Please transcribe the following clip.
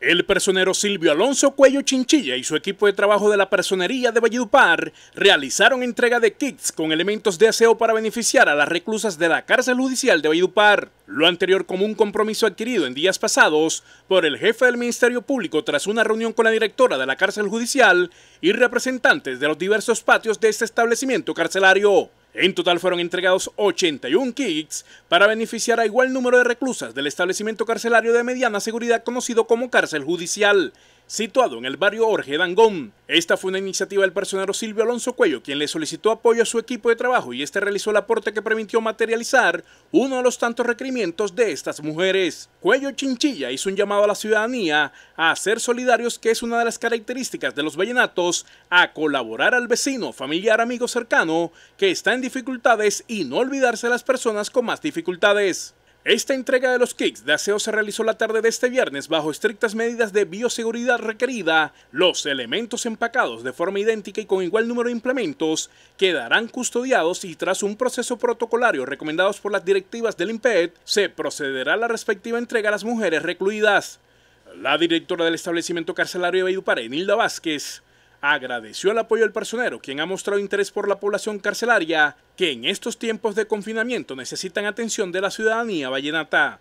El personero Silvio Alonso Cuello Chinchilla y su equipo de trabajo de la personería de Valledupar realizaron entrega de kits con elementos de aseo para beneficiar a las reclusas de la cárcel judicial de Valledupar. Lo anterior como un compromiso adquirido en días pasados por el jefe del Ministerio Público tras una reunión con la directora de la cárcel judicial y representantes de los diversos patios de este establecimiento carcelario. En total fueron entregados 81 kits para beneficiar a igual número de reclusas del establecimiento carcelario de mediana seguridad conocido como cárcel judicial, situado en el barrio Jorge Dangón. Esta fue una iniciativa del personero Silvio Alonso Cuello, quien le solicitó apoyo a su equipo de trabajo y este realizó el aporte que permitió materializar uno de los tantos requerimientos de estas mujeres. Cuello Chinchilla hizo un llamado a la ciudadanía a ser solidarios, que es una de las características de los vallenatos, a colaborar al vecino, familiar, amigo cercano que está en dificultades y no olvidarse de las personas con más dificultades. Esta entrega de los kits de aseo se realizó la tarde de este viernes bajo estrictas medidas de bioseguridad requerida. Los elementos empacados de forma idéntica y con igual número de implementos quedarán custodiados y tras un proceso protocolario recomendados por las directivas del IMPED, se procederá a la respectiva entrega a las mujeres recluidas. La directora del establecimiento carcelario de Valledupar, Enilda Vázquez, agradeció el apoyo del personero, quien ha mostrado interés por la población carcelaria, que en estos tiempos de confinamiento necesitan atención de la ciudadanía vallenata.